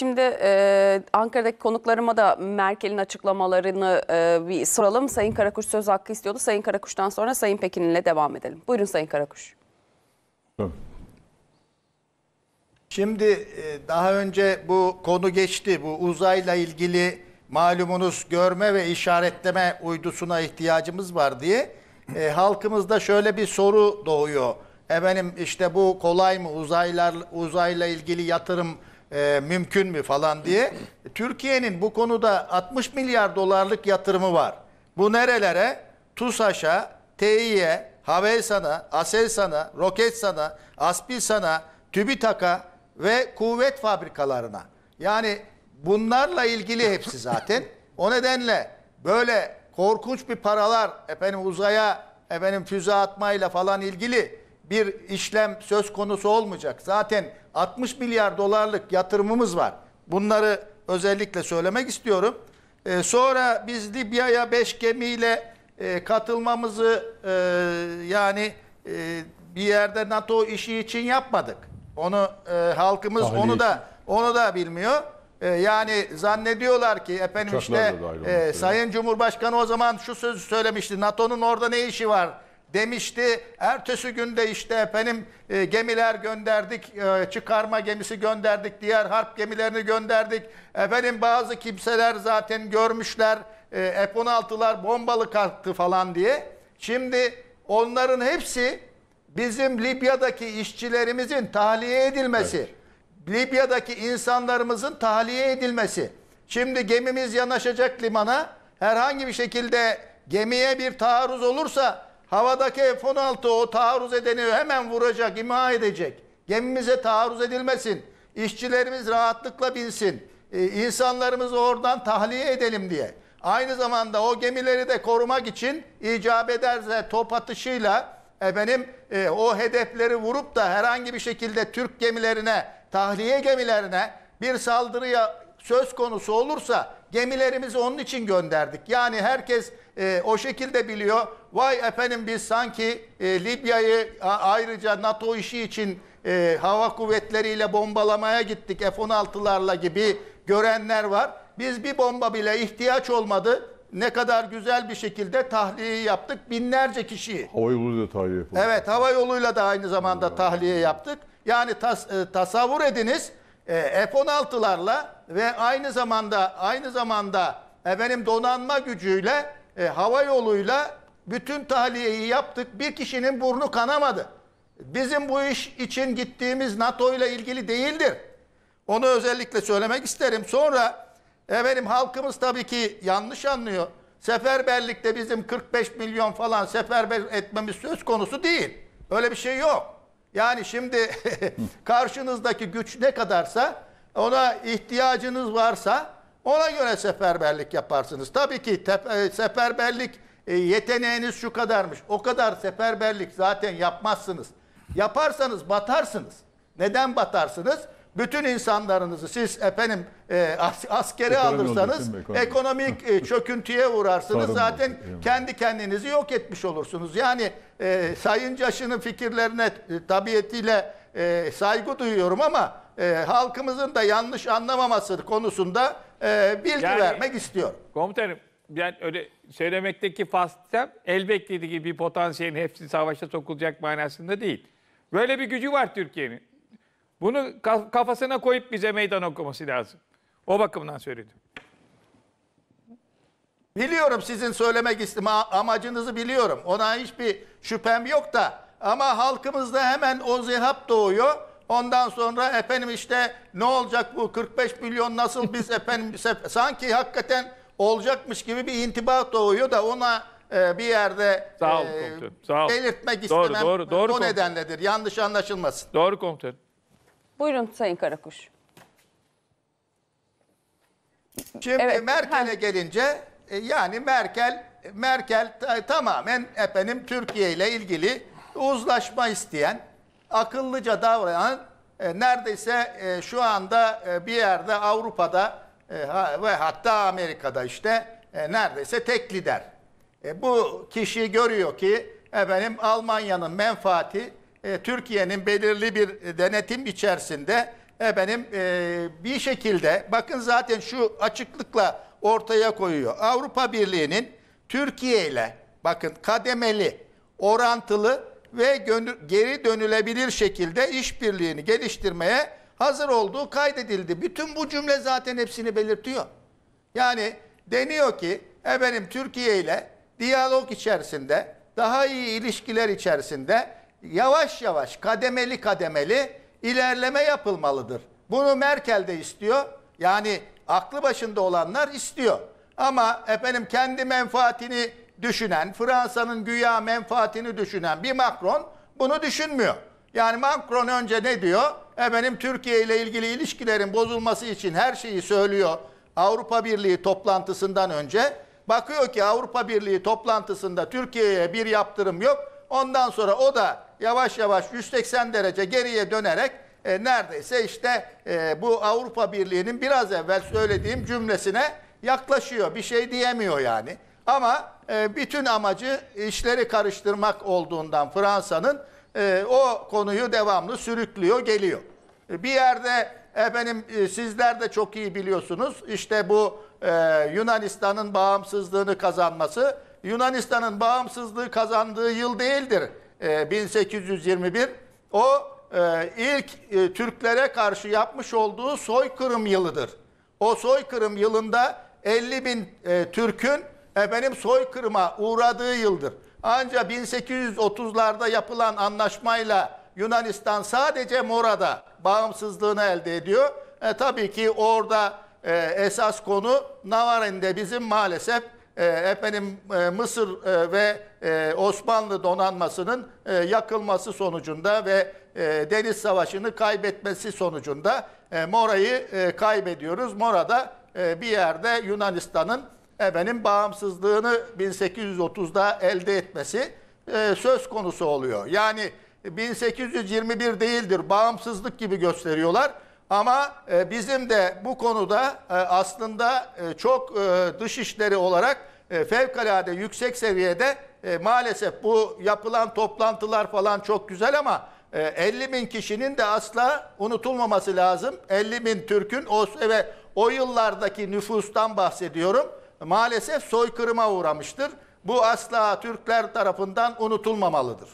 Şimdi e, Ankara'daki konuklarıma da Merkel'in açıklamalarını e, bir soralım. Sayın Karakuş söz hakkı istiyordu. Sayın Karakuş'tan sonra Sayın Pekin'le devam edelim. Buyurun Sayın Karakuş. Şimdi e, daha önce bu konu geçti. Bu uzayla ilgili malumunuz görme ve işaretleme uydusuna ihtiyacımız var diye e, halkımızda şöyle bir soru doğuyor. Efendim işte bu kolay mı uzaylar uzayla ilgili yatırım e, mümkün mü falan diye. Türkiye'nin bu konuda 60 milyar dolarlık yatırımı var. Bu nerelere? TUSAŞ'a, Tİ'ye, Havelsan'a, Aselsan'a, Roketsan'a, Aspilsan'a, TÜBİTAK'a ve kuvvet fabrikalarına. Yani bunlarla ilgili hepsi zaten. O nedenle böyle korkunç bir paralar efendim uzaya efendim füze atmayla falan ilgili bir işlem söz konusu olmayacak. Zaten 60 milyar dolarlık yatırımımız var. Bunları özellikle söylemek istiyorum. E, sonra biz Libya'ya 5 gemiyle e, katılmamızı e, yani e, bir yerde NATO işi için yapmadık. Onu e, halkımız Tahliye onu da onu da bilmiyor. E, yani zannediyorlar ki efendim Uçaklar işte e, Sayın Cumhurbaşkanı o zaman şu sözü söylemişti. NATO'nun orada ne işi var? demişti. Ertesi günde işte efendim e, gemiler gönderdik, e, çıkarma gemisi gönderdik, diğer harp gemilerini gönderdik. Efendim bazı kimseler zaten görmüşler e, F-16'lar bombalı kalktı falan diye. Şimdi onların hepsi bizim Libya'daki işçilerimizin tahliye edilmesi. Evet. Libya'daki insanlarımızın tahliye edilmesi. Şimdi gemimiz yanaşacak limana herhangi bir şekilde gemiye bir taarruz olursa Havadaki F-16 o taarruz edeni hemen vuracak, imha edecek. Gemimize taarruz edilmesin. İşçilerimiz rahatlıkla binsin. Ee, insanlarımızı oradan tahliye edelim diye. Aynı zamanda o gemileri de korumak için icap ederse top atışıyla efendim e, o hedefleri vurup da herhangi bir şekilde Türk gemilerine, tahliye gemilerine bir saldırıya söz konusu olursa gemilerimizi onun için gönderdik. Yani herkes e, o şekilde biliyor. Vay efendim biz sanki e, Libya'yı ayrıca NATO işi için e, hava kuvvetleriyle bombalamaya gittik F-16'larla gibi görenler var. Biz bir bomba bile ihtiyaç olmadı. Ne kadar güzel bir şekilde tahliye yaptık binlerce kişiyi. Hava yoluyla da tahliye yapıldı. Evet hava yoluyla da aynı zamanda Allah tahliye yaptık. Yani tas, e, tasavvur ediniz e, F-16'larla ve aynı zamanda aynı zamanda efendim donanma gücüyle e, hava yoluyla bütün tahliyeyi yaptık. Bir kişinin burnu kanamadı. Bizim bu iş için gittiğimiz NATO ile ilgili değildir. Onu özellikle söylemek isterim. Sonra efendim halkımız tabii ki yanlış anlıyor. Seferberlikte bizim 45 milyon falan seferber etmemiz söz konusu değil. Öyle bir şey yok. Yani şimdi karşınızdaki güç ne kadarsa ona ihtiyacınız varsa ona göre seferberlik yaparsınız. Tabii ki tepe, seferberlik e, yeteneğiniz şu kadarmış. O kadar seferberlik zaten yapmazsınız. Yaparsanız batarsınız. Neden batarsınız? Bütün insanlarınızı siz efendim e, as, Ekonomi alırsanız ekonomik, e, çöküntüye uğrarsınız. Tarım zaten olacak, kendi kendinizi yok etmiş olursunuz. Yani e, Sayın Caşın fikirlerine e, tabiiyetiyle e, saygı duyuyorum ama e, halkımızın da yanlış anlamaması konusunda e, bilgi Yani- vermek istiyorum. Komutanım yani öyle söylemekteki fastem el beklediği gibi bir potansiyelin hepsi savaşta sokulacak manasında değil. Böyle bir gücü var Türkiye'nin. Bunu kafasına koyup bize meydan okuması lazım. O bakımdan söyledim. Biliyorum sizin söylemek isteme amacınızı biliyorum. Ona hiçbir şüphem yok da ama halkımızda hemen o zihap doğuyor. Ondan sonra efendim işte ne olacak bu 45 milyon nasıl biz efendim sanki hakikaten olacakmış gibi bir intiba doğuyor da ona e, bir yerde Sağ ol, e, komutanım. Sağ ol. belirtmek Doğru, istemem. doğru, doğru o komutanım. nedenledir. Yanlış anlaşılmasın. Doğru komutanım. Buyurun Sayın Karakuş. Şimdi Evet, Merkel'e gelince e, yani Merkel Merkel tamamen efendim Türkiye ile ilgili uzlaşma isteyen, akıllıca davranan e, neredeyse e, şu anda e, bir yerde Avrupa'da e, ha, ve hatta Amerika'da işte e, neredeyse tek lider. E, bu kişi görüyor ki efendim Almanya'nın menfaati e, Türkiye'nin belirli bir denetim içerisinde efendim e, bir şekilde bakın zaten şu açıklıkla ortaya koyuyor. Avrupa Birliği'nin Türkiye ile bakın kademeli, orantılı ve geri dönülebilir şekilde işbirliğini geliştirmeye hazır olduğu kaydedildi. Bütün bu cümle zaten hepsini belirtiyor. Yani deniyor ki efendim Türkiye ile diyalog içerisinde daha iyi ilişkiler içerisinde yavaş yavaş kademeli kademeli ilerleme yapılmalıdır. Bunu Merkel de istiyor. Yani aklı başında olanlar istiyor. Ama efendim kendi menfaatini düşünen, Fransa'nın güya menfaatini düşünen bir Macron bunu düşünmüyor. Yani Macron önce ne diyor? Efendim Türkiye ile ilgili ilişkilerin bozulması için her şeyi söylüyor. Avrupa Birliği toplantısından önce bakıyor ki Avrupa Birliği toplantısında Türkiye'ye bir yaptırım yok. Ondan sonra o da yavaş yavaş 180 derece geriye dönerek e, neredeyse işte e, bu Avrupa Birliği'nin biraz evvel söylediğim cümlesine yaklaşıyor. Bir şey diyemiyor yani. Ama e, bütün amacı işleri karıştırmak olduğundan Fransa'nın e, o konuyu devamlı sürüklüyor geliyor. E, bir yerde efendim e, sizler de çok iyi biliyorsunuz işte bu e, Yunanistan'ın bağımsızlığını kazanması Yunanistan'ın bağımsızlığı kazandığı yıl değildir e, 1821. O e, ilk e, Türklere karşı yapmış olduğu soykırım yılıdır. O soykırım yılında 50 bin e, Türk'ün efendim soykırıma uğradığı yıldır. Ancak 1830'larda yapılan anlaşmayla Yunanistan sadece Mora'da bağımsızlığını elde ediyor. E, tabii ki orada e, esas konu Navarin'de bizim maalesef e, efendim e, Mısır e, ve e, Osmanlı donanmasının e, yakılması sonucunda ve e, deniz savaşını kaybetmesi sonucunda e, Mora'yı e, kaybediyoruz. Mora'da e, bir yerde Yunanistan'ın efendim bağımsızlığını 1830'da elde etmesi e, söz konusu oluyor. Yani 1821 değildir bağımsızlık gibi gösteriyorlar. Ama e, bizim de bu konuda e, aslında e, çok e, dışişleri olarak e, fevkalade yüksek seviyede e, maalesef bu yapılan toplantılar falan çok güzel ama e, 50 bin kişinin de asla unutulmaması lazım. 50 bin Türk'ün o, ve o yıllardaki nüfustan bahsediyorum maalesef soykırıma uğramıştır. Bu asla Türkler tarafından unutulmamalıdır.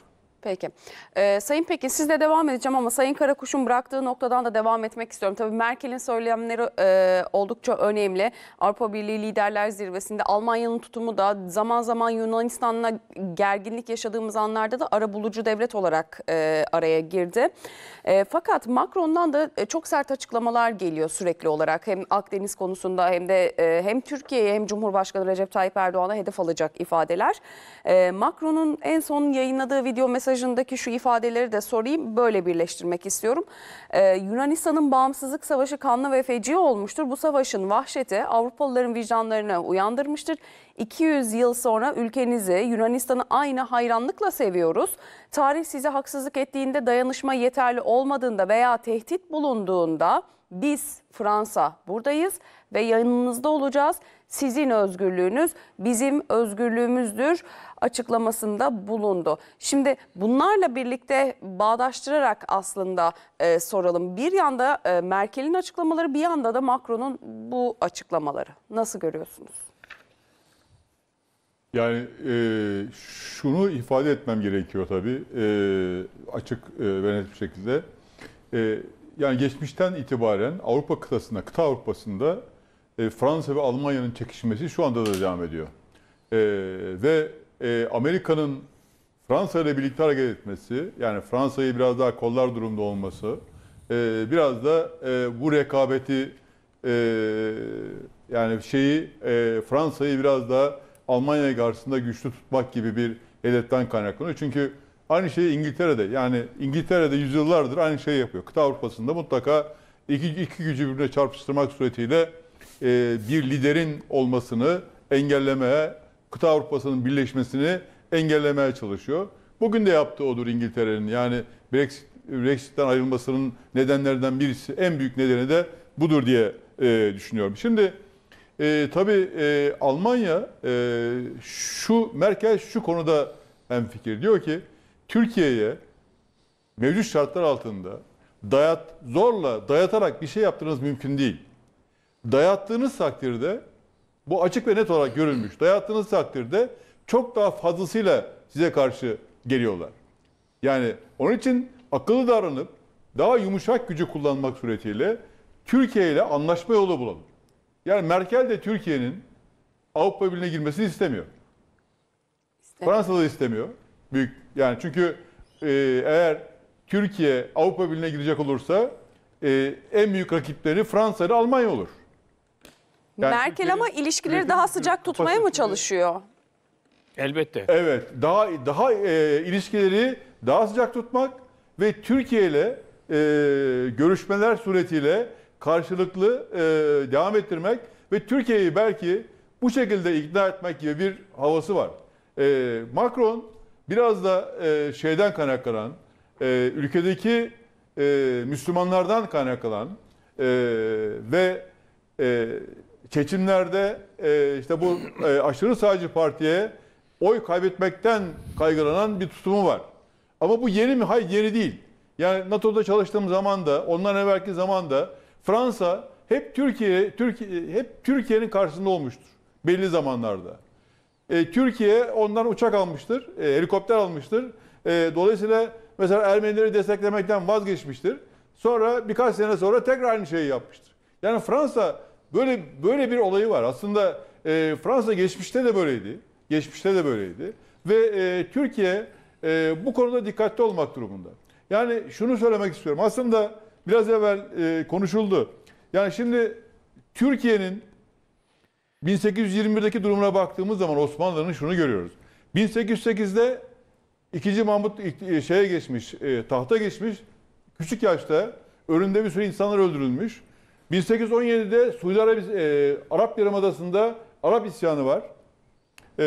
Peki. Ee, Sayın Pekin sizle devam edeceğim ama Sayın Karakuş'un bıraktığı noktadan da devam etmek istiyorum. Tabii Merkel'in söylemleri e, oldukça önemli. Avrupa Birliği Liderler Zirvesi'nde Almanya'nın tutumu da zaman zaman Yunanistan'la gerginlik yaşadığımız anlarda da ara bulucu devlet olarak e, araya girdi. E, fakat Macron'dan da e, çok sert açıklamalar geliyor sürekli olarak. Hem Akdeniz konusunda hem de e, hem Türkiye'ye hem Cumhurbaşkanı Recep Tayyip Erdoğan'a hedef alacak ifadeler. E, Macron'un en son yayınladığı video mesajı mesajındaki şu ifadeleri de sorayım böyle birleştirmek istiyorum. Ee, Yunanistan'ın bağımsızlık savaşı kanlı ve feci olmuştur. Bu savaşın vahşeti Avrupalıların vicdanlarına uyandırmıştır. 200 yıl sonra ülkenizi, Yunanistan'ı aynı hayranlıkla seviyoruz. Tarih size haksızlık ettiğinde, dayanışma yeterli olmadığında veya tehdit bulunduğunda biz Fransa buradayız ve yanınızda olacağız. Sizin özgürlüğünüz bizim özgürlüğümüzdür açıklamasında bulundu. Şimdi bunlarla birlikte bağdaştırarak aslında e, soralım. Bir yanda e, Merkel'in açıklamaları bir yanda da Macron'un bu açıklamaları. Nasıl görüyorsunuz? Yani e, şunu ifade etmem gerekiyor tabii e, açık e, ve net bir şekilde. E, yani geçmişten itibaren Avrupa kıtasında, kıta Avrupa'sında e, Fransa ve Almanya'nın çekişmesi şu anda da devam ediyor. E, ve e, Amerika'nın Fransa ile birlikte hareket etmesi, yani Fransa'yı biraz daha kollar durumda olması, biraz da bu rekabeti yani şeyi Fransa'yı biraz daha Almanya karşısında güçlü tutmak gibi bir hedeften kaynaklanıyor. Çünkü aynı şeyi İngiltere'de yani İngiltere'de yüzyıllardır aynı şeyi yapıyor. Kıta Avrupa'sında mutlaka iki, iki gücü birbirine çarpıştırmak suretiyle e, bir liderin olmasını engellemeye, kıta Avrupa'sının birleşmesini engellemeye çalışıyor. Bugün de yaptığı odur İngiltere'nin. Yani Brexit, Brexit'ten ayrılmasının nedenlerden birisi, en büyük nedeni de budur diye e, düşünüyorum. Şimdi e, tabii Almanya şu merkez şu konuda hem fikir diyor ki Türkiye'ye mevcut şartlar altında dayat zorla dayatarak bir şey yaptığınız mümkün değil dayattığınız takdirde bu açık ve net olarak görülmüş. Dayattığınız takdirde çok daha fazlasıyla size karşı geliyorlar. Yani onun için akıllı davranıp daha yumuşak gücü kullanmak suretiyle Türkiye ile anlaşma yolu bulalım. Yani Merkel de Türkiye'nin Avrupa Birliği'ne girmesini istemiyor. istemiyor. Fransa da istemiyor. Büyük yani çünkü e, eğer Türkiye Avrupa Birliği'ne girecek olursa e, en büyük rakipleri Fransa ile Almanya olur. Yani Merkel ama ilişkileri daha sıcak tutmaya mı çalışıyor? Elbette. Evet, daha daha e, ilişkileri daha sıcak tutmak ve Türkiye ile e, görüşmeler suretiyle karşılıklı e, devam ettirmek ve Türkiye'yi belki bu şekilde ikna etmek gibi bir havası var. E, Macron biraz da e, şeyden kaynaklanan, e, ülkedeki e, Müslümanlardan kaynaklanan e, ve e, seçimlerde e, işte bu e, aşırı sağcı partiye oy kaybetmekten kaygılanan bir tutumu var. Ama bu yeni mi? Hayır yeni değil. Yani NATO'da çalıştığım zaman da, ondan evvelki zaman da Fransa hep Türkiye, Türkiye hep Türkiye'nin karşısında olmuştur belli zamanlarda. E, Türkiye ondan uçak almıştır, e, helikopter almıştır. E, dolayısıyla mesela Ermenileri desteklemekten vazgeçmiştir. Sonra birkaç sene sonra tekrar aynı şeyi yapmıştır. Yani Fransa Böyle böyle bir olayı var. Aslında e, Fransa geçmişte de böyleydi. Geçmişte de böyleydi. Ve e, Türkiye e, bu konuda dikkatli olmak durumunda. Yani şunu söylemek istiyorum. Aslında biraz evvel e, konuşuldu. Yani şimdi Türkiye'nin 1821'deki durumuna baktığımız zaman Osmanlı'nın şunu görüyoruz. 1808'de 2. Mahmut e, şeye geçmiş, e, tahta geçmiş. Küçük yaşta önünde bir sürü insanlar öldürülmüş. 1817'de Suudi Arabis, e, Arap Yarımadası'nda Arap isyanı var. E,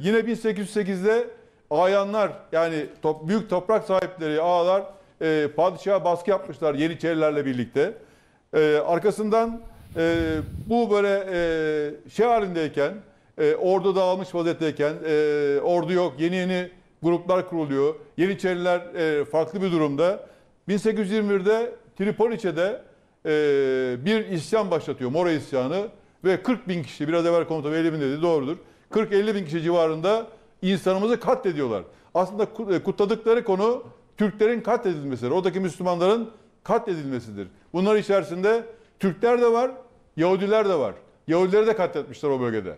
yine 1808'de ayanlar yani top, büyük toprak sahipleri ağalar e, padişaha baskı yapmışlar Yeniçerilerle birlikte. E, arkasından e, bu böyle e, şey halindeyken e, ordu dağılmış vaziyetteyken e, ordu yok yeni yeni gruplar kuruluyor. Yeniçeriler e, farklı bir durumda. 1821'de Tripoliçe'de e, bir isyan başlatıyor Mora isyanı ve 40 bin kişi biraz evvel komutan 50 bin dedi doğrudur. 40-50 bin kişi civarında insanımızı katlediyorlar. Aslında e, kutladıkları konu Türklerin katledilmesidir. Oradaki Müslümanların katledilmesidir. Bunlar içerisinde Türkler de var, Yahudiler de var. Yahudileri de katletmişler o bölgede.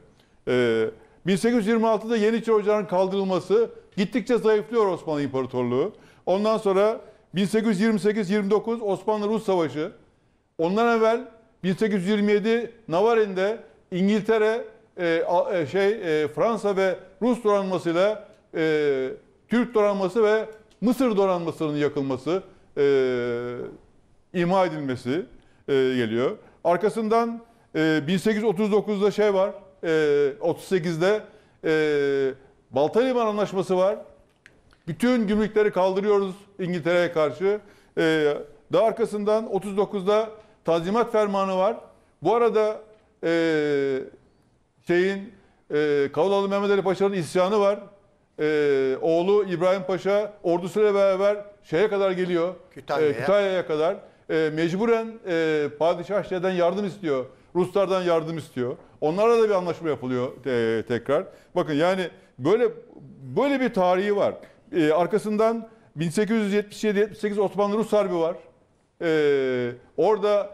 Ee, 1826'da Yeniçeri Ocağı'nın kaldırılması gittikçe zayıflıyor Osmanlı İmparatorluğu. Ondan sonra 1828-29 Osmanlı-Rus Savaşı Ondan evvel 1827 Navarin'de İngiltere, e, e, şey e, Fransa ve Rus donanmasıyla e, Türk donanması ve Mısır donanmasının yakılması, e, imha edilmesi e, geliyor. Arkasından e, 1839'da şey var, e, 38'de e, Balta Liman Anlaşması var. Bütün gümrükleri kaldırıyoruz İngiltere'ye karşı. E, daha arkasından 39'da Tazimat fermanı var. Bu arada e, şeyin e, Kavalalı Mehmet Ali Paşa'nın isyanı var. E, oğlu İbrahim Paşa ordusuyla beraber şeye kadar geliyor. E, Kütahya'ya. E, Kütahya'ya kadar. E, mecburen e, padişah şeyden yardım istiyor. Ruslardan yardım istiyor. Onlarla da bir anlaşma yapılıyor te, tekrar. Bakın yani böyle böyle bir tarihi var. E, arkasından 1877-78 Osmanlı Rus Harbi var. Ee, orada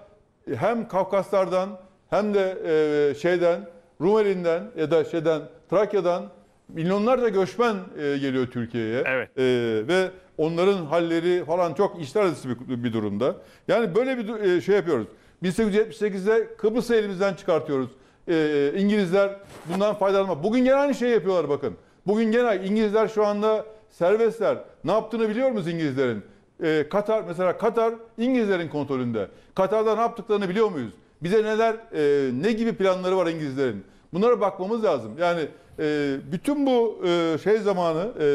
hem Kafkaslardan hem de e, şeyden Rumeli'nden ya da şeyden Trakya'dan milyonlarca göçmen e, geliyor Türkiye'ye. Evet. E, ve onların halleri falan çok işler acısı bir, bir durumda. Yani böyle bir e, şey yapıyoruz. 1878'de Kıbrıs'ı elimizden çıkartıyoruz. E, İngilizler bundan faydalanma. Bugün gene aynı şeyi yapıyorlar bakın. Bugün gene İngilizler şu anda serbestler. Ne yaptığını biliyor musunuz İngilizlerin? e, Katar mesela Katar İngilizlerin kontrolünde. Katar'da ne yaptıklarını biliyor muyuz? Bize neler e, ne gibi planları var İngilizlerin? Bunlara bakmamız lazım. Yani e, bütün bu e, şey zamanı e,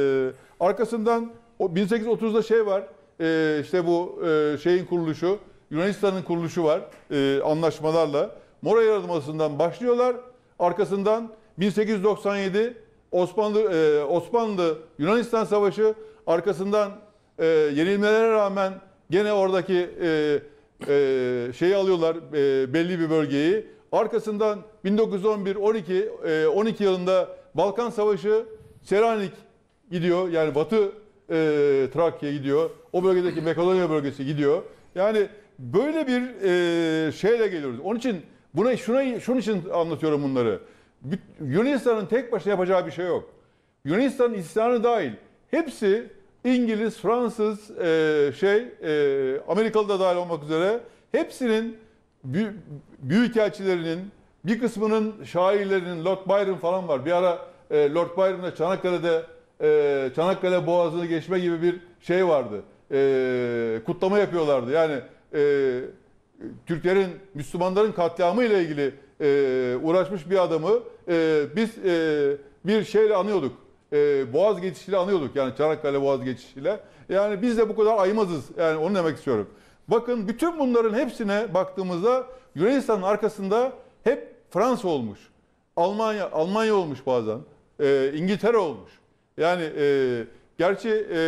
arkasından o 1830'da şey var. E, işte bu e, şeyin kuruluşu, Yunanistan'ın kuruluşu var e, anlaşmalarla. Mora Yarılması'ndan başlıyorlar. Arkasından 1897 Osmanlı e, Osmanlı Yunanistan Savaşı arkasından e, yenilmelere rağmen gene oradaki e, e, şeyi alıyorlar e, belli bir bölgeyi. Arkasından 1911-12 e, 12 yılında Balkan Savaşı Seranik gidiyor. Yani Batı e, Trakya gidiyor. O bölgedeki Makedonya bölgesi gidiyor. Yani böyle bir e, şeyle geliyoruz. Onun için buna şuna şunun için anlatıyorum bunları. Yunanistan'ın tek başına yapacağı bir şey yok. Yunanistan'ın isyanı dahil hepsi İngiliz, Fransız, e, şey, e, Amerikalı da dahil olmak üzere hepsinin büyük büyükelçilerinin bir kısmının şairlerinin Lord Byron falan var. Bir ara e, Lord Byron'da Çanakkale'de e, Çanakkale Boğazı'nı geçme gibi bir şey vardı. E, kutlama yapıyorlardı. Yani e, Türklerin, Müslümanların katliamı ile ilgili e, uğraşmış bir adamı e, biz e, bir şeyle anıyorduk e, Boğaz geçişiyle anıyorduk. Yani Çanakkale Boğaz geçişiyle. Yani biz de bu kadar aymazız. Yani onu demek istiyorum. Bakın bütün bunların hepsine baktığımızda Yunanistan'ın arkasında hep Fransa olmuş. Almanya Almanya olmuş bazen. E, İngiltere olmuş. Yani e, gerçi e,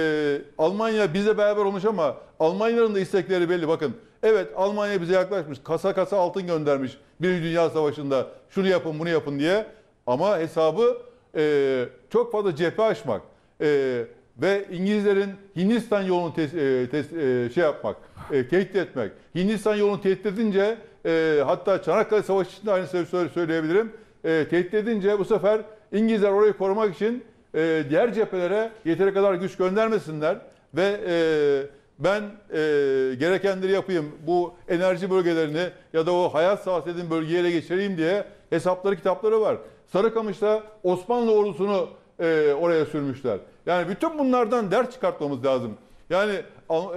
Almanya bize beraber olmuş ama Almanya'nın da istekleri belli. Bakın evet Almanya bize yaklaşmış. Kasa kasa altın göndermiş. Birinci Dünya Savaşı'nda şunu yapın bunu yapın diye. Ama hesabı e, çok fazla cephe açmak e, ve İngilizlerin Hindistan yolunu tes, e, tes, e, şey yapmak, e, tehdit etmek. Hindistan yolunu tehdit edince e, hatta Çanakkale Savaşı için de aynı sözü söyleyebilirim. E, tehdit edince bu sefer İngilizler orayı korumak için e, diğer cephelere yeteri kadar güç göndermesinler ve e, ben e, gerekenleri yapayım, bu enerji bölgelerini ya da o hayat sahası dediğim ele geçireyim diye hesapları kitapları var. Sarıkamış'ta Osmanlı ordusunu e, oraya sürmüşler. Yani bütün bunlardan ders çıkartmamız lazım. Yani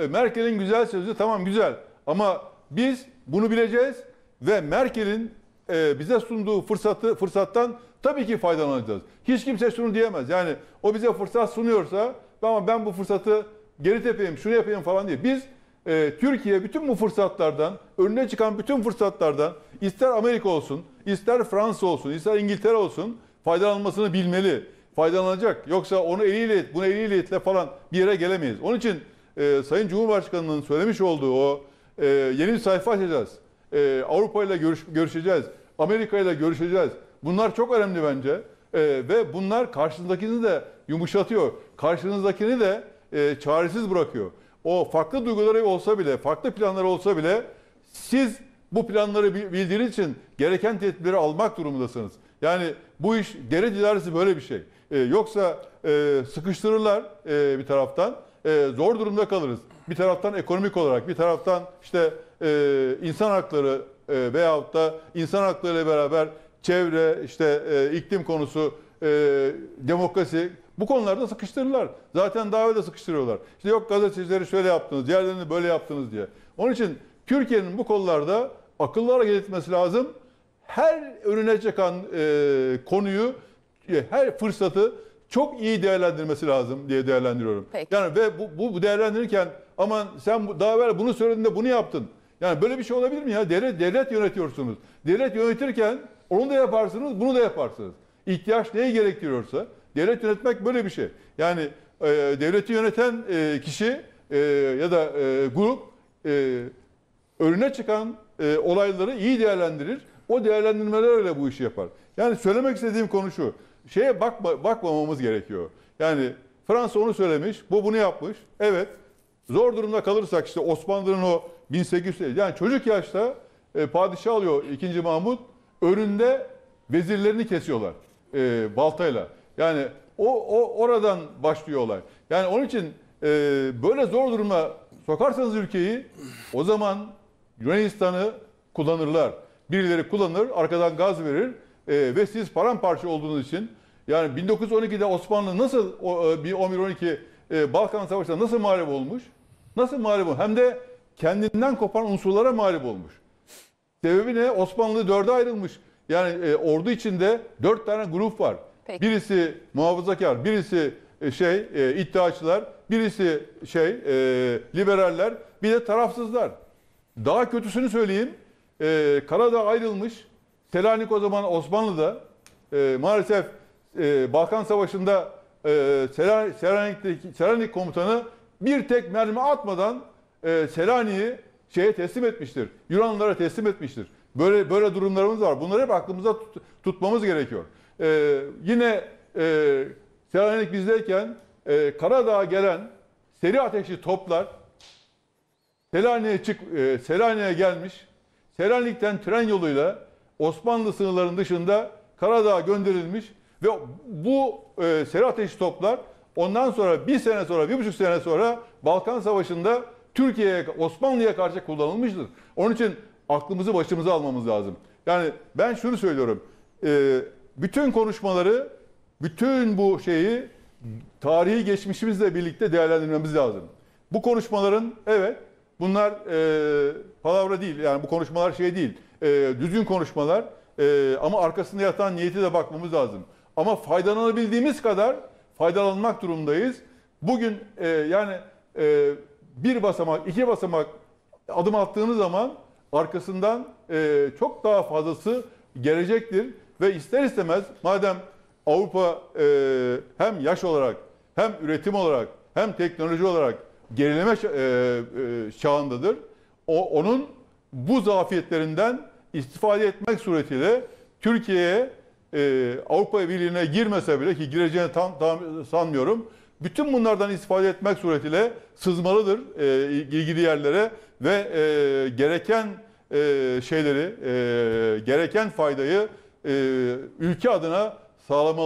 e, Merkel'in güzel sözü tamam güzel ama biz bunu bileceğiz ve Merkel'in e, bize sunduğu fırsatı fırsattan tabii ki faydalanacağız. Hiç kimse şunu diyemez. Yani o bize fırsat sunuyorsa ama ben bu fırsatı geri tepeyim, şunu yapayım falan diye. Biz e, Türkiye bütün bu fırsatlardan, önüne çıkan bütün fırsatlardan ister Amerika olsun, ister Fransa olsun, ister İngiltere olsun faydalanmasını bilmeli. Faydalanacak. Yoksa onu eliyle et, bunu eliyle etle falan bir yere gelemeyiz. Onun için e, Sayın Cumhurbaşkanı'nın söylemiş olduğu o e, yeni bir sayfa açacağız. E, Avrupa ile görüş, görüşeceğiz. Amerika ile görüşeceğiz. Bunlar çok önemli bence. E, ve bunlar karşınızdakini de yumuşatıyor. Karşınızdakini de e, çaresiz bırakıyor. O farklı duyguları olsa bile, farklı planları olsa bile siz bu planları bildiğiniz için gereken tedbirleri almak durumundasınız. Yani bu iş geri dilerisi böyle bir şey. Ee, yoksa e, sıkıştırırlar e, bir taraftan. E, zor durumda kalırız. Bir taraftan ekonomik olarak, bir taraftan işte e, insan hakları e, veyahut da insan hakları ile beraber çevre, işte e, iklim konusu, e, demokrasi bu konularda sıkıştırırlar. Zaten daha öyle sıkıştırıyorlar. İşte yok gazetecileri şöyle yaptınız, diğerlerini böyle yaptınız diye. Onun için Türkiye'nin bu konularda akıllı hareket etmesi lazım. Her önüne çıkan e, konuyu, e, her fırsatı çok iyi değerlendirmesi lazım diye değerlendiriyorum. Peki. Yani ve bu, bu, değerlendirirken aman sen daha evvel bunu söylediğinde bunu yaptın. Yani böyle bir şey olabilir mi ya? Devlet, devlet yönetiyorsunuz. Devlet yönetirken onu da yaparsınız, bunu da yaparsınız. İhtiyaç neyi gerektiriyorsa devlet yönetmek böyle bir şey. Yani e, devleti yöneten e, kişi e, ya da e, grup e, önüne çıkan e, olayları iyi değerlendirir. O değerlendirmelerle bu işi yapar. Yani söylemek istediğim konu şu. Şeye bakma, bakmamamız gerekiyor. Yani Fransa onu söylemiş, bu bunu yapmış. Evet, zor durumda kalırsak işte Osmanlı'nın o 1800 yani çocuk yaşta e, padişah alıyor 2. Mahmut önünde vezirlerini kesiyorlar e, baltayla. Yani o, o oradan başlıyor olay. Yani onun için e, böyle zor duruma sokarsanız ülkeyi o zaman Yunanistan'ı kullanırlar. Birileri kullanır, arkadan gaz verir e, ve siz paramparça olduğunuz için yani 1912'de Osmanlı nasıl e, bir 11-12 e, Balkan Savaşı'nda nasıl mağlup olmuş? Nasıl mağlup olmuş? Hem de kendinden kopan unsurlara mağlup olmuş. Sebebi ne? Osmanlı dörde ayrılmış. Yani e, ordu içinde dört tane grup var. Peki. Birisi muhafazakar, birisi e, şey e, iddiaçılar, birisi şey e, liberaller, bir de tarafsızlar. Daha kötüsünü söyleyeyim. Ee, Karadağ ayrılmış. Selanik o zaman Osmanlı'da. E, maalesef e, Balkan Savaşı'nda e, Selanik, Selanik, Selanik komutanı bir tek mermi atmadan e, Selanik'i şeye teslim etmiştir. Yunanlara teslim etmiştir. Böyle böyle durumlarımız var. Bunları hep aklımıza tut, tutmamız gerekiyor. E, yine e, Selanik bizdeyken e, Karadağ'a gelen seri ateşli toplar Selanik'e çık e, Selanik'e gelmiş. Selanik'ten tren yoluyla Osmanlı sınırlarının dışında Karadağ'a gönderilmiş ve bu e, Serhat Eşi toplar ondan sonra bir sene sonra, bir buçuk sene sonra Balkan Savaşı'nda Türkiye'ye, Osmanlı'ya karşı kullanılmıştır. Onun için aklımızı başımıza almamız lazım. Yani ben şunu söylüyorum. E, bütün konuşmaları, bütün bu şeyi tarihi geçmişimizle birlikte değerlendirmemiz lazım. Bu konuşmaların evet Bunlar e, palavra değil. Yani bu konuşmalar şey değil. E, düzgün konuşmalar. E, ama arkasında yatan niyeti de bakmamız lazım. Ama faydalanabildiğimiz kadar faydalanmak durumdayız. Bugün e, yani e, bir basamak, iki basamak adım attığınız zaman arkasından e, çok daha fazlası gelecektir. Ve ister istemez madem Avrupa e, hem yaş olarak, hem üretim olarak, hem teknoloji olarak gerileme e, e, çağındadır. O, onun bu zafiyetlerinden istifade etmek suretiyle Türkiye'ye e, Avrupa Birliği'ne girmese bile ki gireceğini tam, tam sanmıyorum. Bütün bunlardan istifade etmek suretiyle sızmalıdır e, ilgili yerlere ve e, gereken e, şeyleri, e, gereken faydayı e, ülke adına sağlamalıdır.